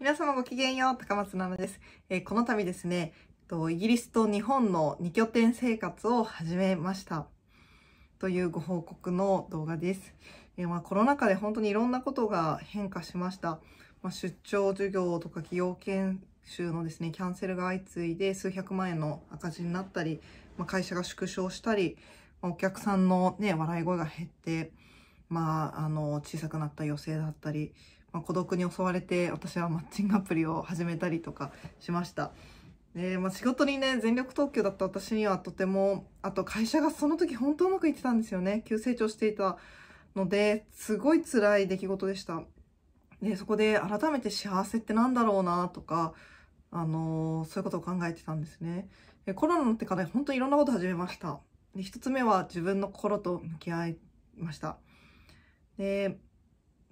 皆様ごきげんよう、高松菜奈です。えー、この度ですね、イギリスと日本の2拠点生活を始めました。というご報告の動画です。えー、まあ、コロナ禍で本当にいろんなことが変化しました。まあ、出張授業とか企業研修のですね、キャンセルが相次いで数百万円の赤字になったり、まあ、会社が縮小したり、まあ、お客さんのね、笑い声が減って、まあ、あの、小さくなった余生だったり、まあ、孤独に襲われて私はマッチングアプリを始めたりとかしました。でまあ、仕事にね全力投球だった私にはとてもあと会社がその時本当うまくいってたんですよね急成長していたのですごい辛い出来事でしたでそこで改めて幸せってなんだろうなとかあのー、そういうことを考えてたんですねでコロナになってから本当にいろんなこと始めましたで1つ目は自分の心と向き合いましたで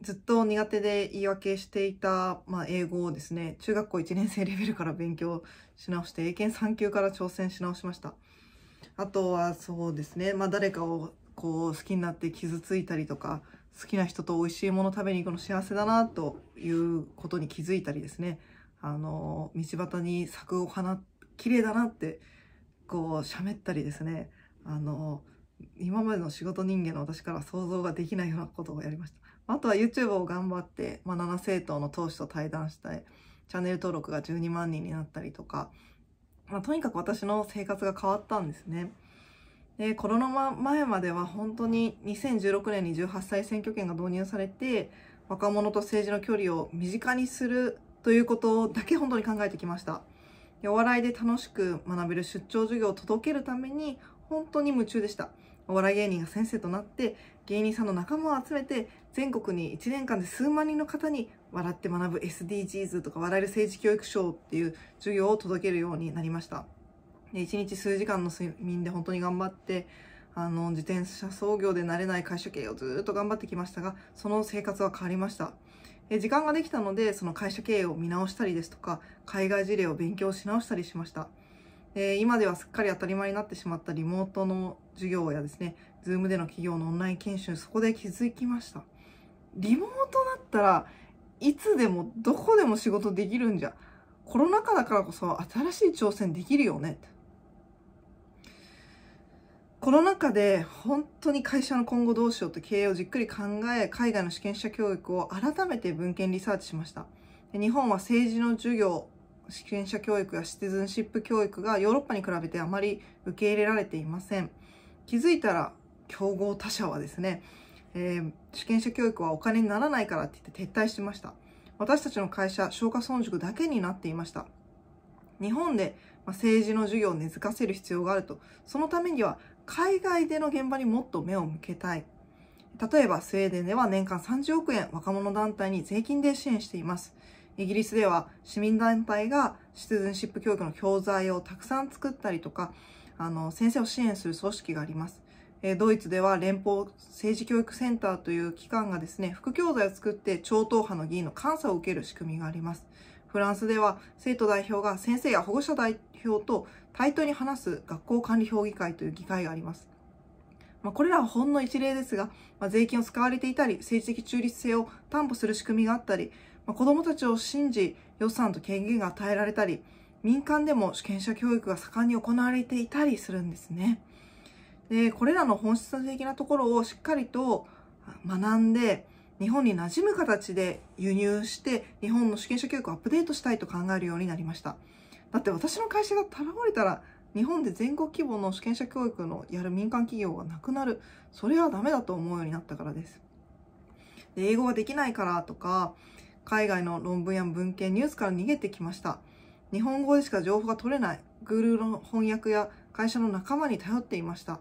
ずっと苦手で言い訳していた、まあ、英語をですね、中学校1年生レベルから勉強し直して、英検3級から挑戦し直しました。あとはそうですね、まあ、誰かをこう好きになって傷ついたりとか、好きな人と美味しいもの食べに行くの幸せだなということに気づいたりですね、あの、道端に咲くお花、綺麗だなって、こう喋ったりですね、あの、今までの仕事人間の私から想像ができないようなことをやりました。あとは YouTube を頑張って、まあ、7政党の党首と対談したい。チャンネル登録が12万人になったりとか、まあ、とにかく私の生活が変わったんですね。で、コロナ前までは本当に2016年に18歳選挙権が導入されて、若者と政治の距離を身近にするということだけ本当に考えてきました。お笑いで楽しく学べる出張授業を届けるために本当に夢中でした。お笑い芸人が先生となって芸人さんの仲間を集めて全国に1年間で数万人の方に笑って学ぶ SDGs とか笑える政治教育賞っていう授業を届けるようになりましたで1日数時間の睡眠で本当に頑張ってあの自転車操業で慣れない会社経営をずっと頑張ってきましたがその生活は変わりました時間ができたのでその会社経営を見直したりですとか海外事例を勉強し直したりしましたで今ではすっかり当たり前になってしまったリモートの授業やですね Zoom での企業のオンライン研修、そこで気づきました。リモートだったらいつでもどこでも仕事できるんじゃ。コロナ禍だからこそ新しい挑戦できるよね。コロナ禍で本当に会社の今後どうしようって経営をじっくり考え、海外の試験者教育を改めて文献リサーチしました。日本は政治の授業、試験者教育やシティズンシップ教育がヨーロッパに比べてあまり受け入れられていません。気づいたら競合他社はですね、えー、主権者教育はお金にならないからって言って撤退しました。私たちの会社、消化村塾だけになっていました。日本で政治の授業を根付かせる必要があると、そのためには海外での現場にもっと目を向けたい。例えばスウェーデンでは年間30億円若者団体に税金で支援しています。イギリスでは市民団体がシティズンシップ教育の教材をたくさん作ったりとか、あの、先生を支援する組織があります。えドイツでは連邦政治教育センターという機関がですね、副教材を作って超党派の議員の監査を受ける仕組みがあります。フランスでは生徒代表が先生や保護者代表と対等に話す学校管理評議会という議会があります。まあ、これらはほんの一例ですが、まあ、税金を使われていたり、政治的中立性を担保する仕組みがあったり、まあ、子供たちを信じ予算と権限が与えられたり、民間でも主権者教育が盛んに行われていたりするんですね。で、これらの本質的なところをしっかりと学んで、日本に馴染む形で輸入して、日本の主権者教育をアップデートしたいと考えるようになりました。だって私の会社がたらわれたら、日本で全国規模の主権者教育のやる民間企業がなくなる。それはダメだと思うようになったからです。で英語ができないからとか、海外の論文や文献、ニュースから逃げてきました。日本語でしか情報が取れない。Google の翻訳や会社の仲間に頼っていました。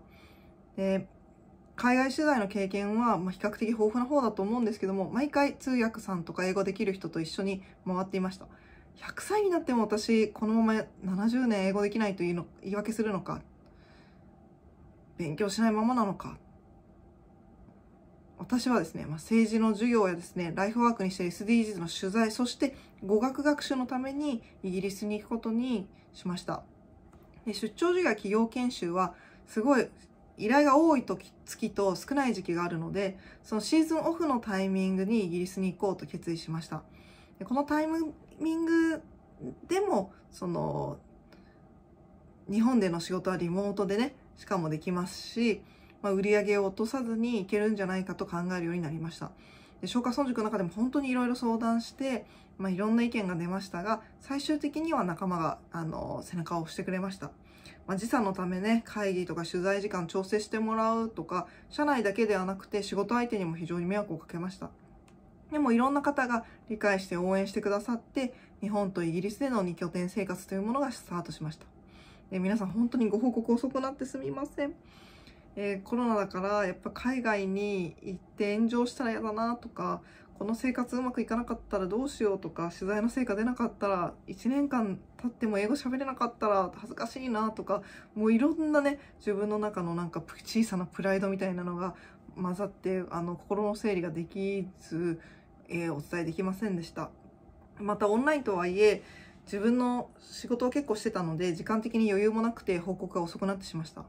で海外取材の経験は、ま比較的豊富な方だと思うんですけども毎回通訳さんとか英語できる人と一緒に回っていました100歳になっても私このまま70年英語できないというの言い訳するのか勉強しないままなのか私はですね、まあ、政治の授業やですね、ライフワークにして SDGs の取材、そして語学学習のためにイギリスに行くことにしました。で出張授業や企業研修は、すごい依頼が多い時月と少ない時期があるので、そのシーズンオフのタイミングにイギリスに行こうと決意しました。でこのタイミングでも、その、日本での仕事はリモートでね、しかもできますし、まあ、売り上げを落とさずにいけるんじゃないかと考えるようになりました。で消化村塾の中でも本当にいろいろ相談して、まあ、いろんな意見が出ましたが、最終的には仲間が、あの、背中を押してくれました。まあ、時差のためね、会議とか取材時間調整してもらうとか、社内だけではなくて仕事相手にも非常に迷惑をかけました。でもいろんな方が理解して応援してくださって、日本とイギリスでの2拠点生活というものがスタートしました。で皆さん本当にご報告遅くなってすみません。えー、コロナだからやっぱ海外に行って炎上したら嫌だなとかこの生活うまくいかなかったらどうしようとか取材の成果出なかったら1年間経っても英語喋れなかったら恥ずかしいなとかもういろんなね自分の中のなんか小さなプライドみたいなのが混ざってあの心の整理ができず、えー、お伝えできませんでした。またオンラインとはいえ自分の仕事を結構してたので時間的に余裕もなくて報告が遅くなってしました。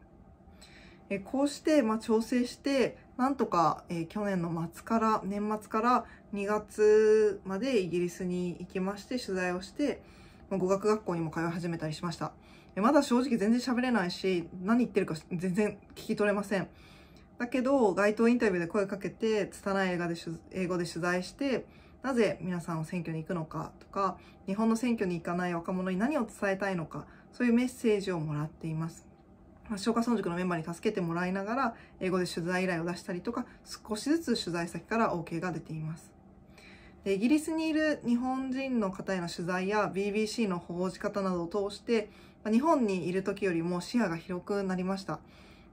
えこうして、まあ、調整して、なんとか、え去年の末から、年末から2月までイギリスに行きまして、取材をして、まあ、語学学校にも通い始めたりしました。えまだ正直全然喋れないし、何言ってるか全然聞き取れません。だけど、街頭インタビューで声かけて、拙い映画で、英語で取材して、なぜ皆さんを選挙に行くのかとか、日本の選挙に行かない若者に何を伝えたいのか、そういうメッセージをもらっています。消化村塾のメンバーに助けてもらいながら、英語で取材依頼を出したりとか、少しずつ取材先から OK が出ています。でイギリスにいる日本人の方への取材や BBC の報じ方などを通して、ま日本にいる時よりも視野が広くなりました。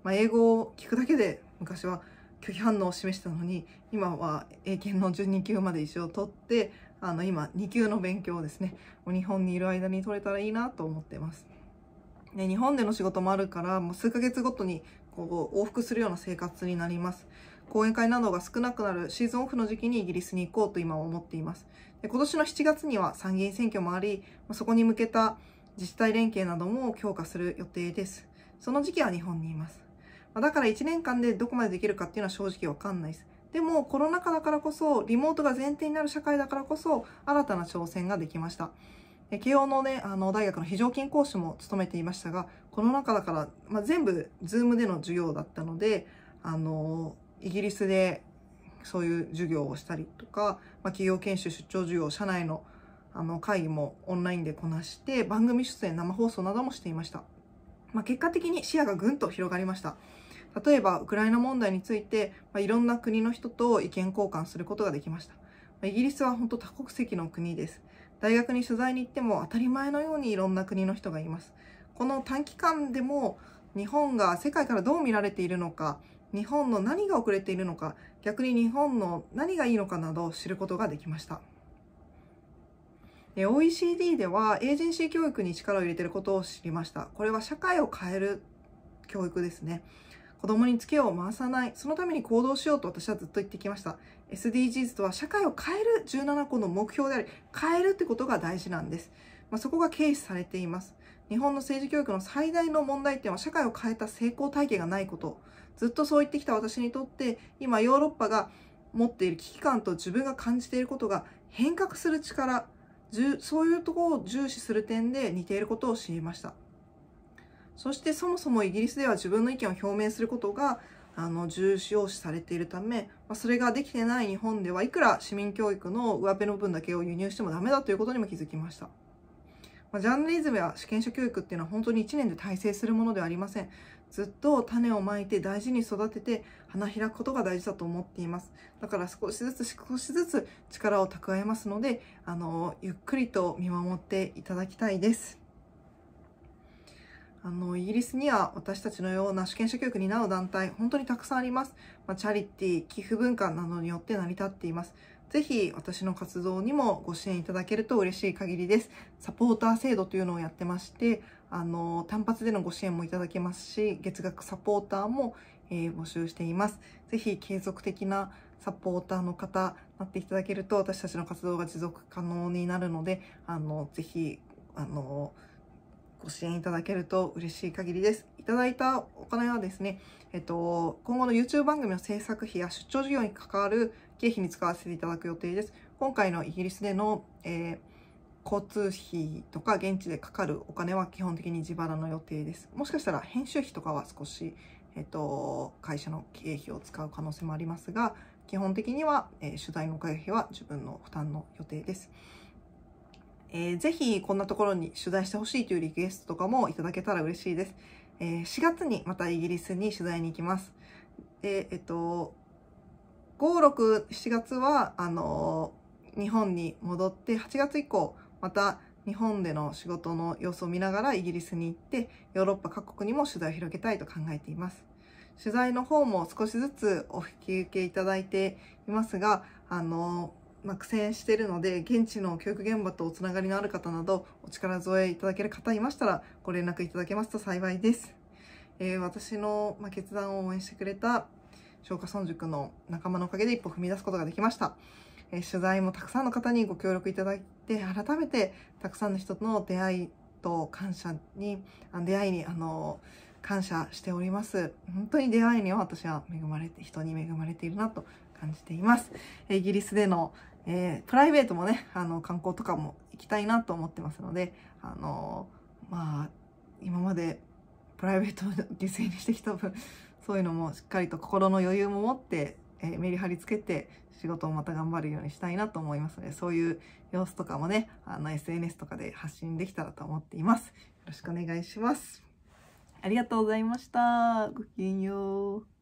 まあ、英語を聞くだけで昔は拒否反応を示したのに、今は英検の12級まで一応取って、あの今2級の勉強をですね、日本にいる間に取れたらいいなと思ってます。ね、日本での仕事もあるから、もう数ヶ月ごとにこう往復するような生活になります。講演会などが少なくなるシーズンオフの時期にイギリスに行こうと今思っています。で今年の7月には参議院選挙もあり、そこに向けた自治体連携なども強化する予定です。その時期は日本にいます。だから1年間でどこまでできるかっていうのは正直わかんないです。でもコロナ禍だからこそ、リモートが前提になる社会だからこそ、新たな挑戦ができました。慶応のね、あの、大学の非常勤講師も務めていましたが、この中だから、まあ、全部、ズームでの授業だったので、あの、イギリスでそういう授業をしたりとか、まあ、企業研修出張授業、社内のあの会議もオンラインでこなして、番組出演、生放送などもしていました。まあ、結果的に視野がぐんと広がりました。例えば、ウクライナ問題について、まあ、いろんな国の人と意見交換することができました。まあ、イギリスは本当多国籍の国です。大学に取材に行っても当たり前のようにいろんな国の人がいます。この短期間でも日本が世界からどう見られているのか、日本の何が遅れているのか、逆に日本の何がいいのかなどを知ることができました。OECD ではエージェンシー教育に力を入れていることを知りました。これは社会を変える教育ですね。子供にツけを回さない、そのために行動しようと私はずっと言ってきました。SDGs とは社会を変える17個の目標であり、変えるってことが大事なんです。まあ、そこが軽視されています。日本の政治教育の最大の問題点は社会を変えた成功体系がないこと。ずっとそう言ってきた私にとって、今ヨーロッパが持っている危機感と自分が感じていることが変革する力、そういうところを重視する点で似ていることを知りました。そしてそもそもイギリスでは自分の意見を表明することがあの重要視されているため、まあ、それができてない日本ではいくら市民教育の上辺の部分だけを輸入してもダメだということにも気づきました。まあ、ジャーナリズムや主権者教育っていうのは本当に1年で大成するものではありません。ずっと種をまいて大事に育てて花開くことが大事だと思っています。だから少しずつ少しずつ力を蓄えますので、あの、ゆっくりと見守っていただきたいです。あの、イギリスには私たちのような主権者教育になる団体、本当にたくさんあります。まあ、チャリティー、寄付文化などによって成り立っています。ぜひ私の活動にもご支援いただけると嬉しい限りです。サポーター制度というのをやってまして、あの、単発でのご支援もいただけますし、月額サポーターも、えー、募集しています。ぜひ継続的なサポーターの方なっていただけると私たちの活動が持続可能になるので、あの、ぜひ、あの、ご支援いただけると嬉しい限りです。いただいたお金はですね、えっと、今後の YouTube 番組の制作費や出張事業に関わる経費に使わせていただく予定です。今回のイギリスでの、えー、交通費とか現地でかかるお金は基本的に自腹の予定です。もしかしたら編集費とかは少し、えっと、会社の経費を使う可能性もありますが、基本的には、えー、取材の会費は自分の負担の予定です。えー、ぜひこんなところに取材してほしいというリクエストとかもいただけたら嬉しいです。えー、4月にまたイギリスに取材に行きます。で、えっと、5、6、7月は、あのー、日本に戻って、8月以降、また日本での仕事の様子を見ながらイギリスに行って、ヨーロッパ各国にも取材を広げたいと考えています。取材の方も少しずつお引き受けいただいていますが、あのーまあ、苦戦しているので、現地の教育現場とつながりのある方など、お力添えいただける方いましたら、ご連絡いただけますと幸いです。えー、私の、まあ、決断を応援してくれた、消化村塾の仲間のおかげで一歩踏み出すことができました。えー、取材もたくさんの方にご協力いただいて、改めてたくさんの人との出会いと感謝に、出会いに、あのー、感謝しております。本当に出会いには私は恵まれて、人に恵まれているなと感じています。イギリスでのえー、プライベートもね、あの、観光とかも行きたいなと思ってますので、あのー、まあ、今までプライベートを犠牲にしてきた分、そういうのもしっかりと心の余裕も持って、えー、メリハリつけて仕事をまた頑張るようにしたいなと思いますので、そういう様子とかもね、あの、SNS とかで発信できたらと思っています。よろしくお願いします。ありがとうございました。ごきげんよう。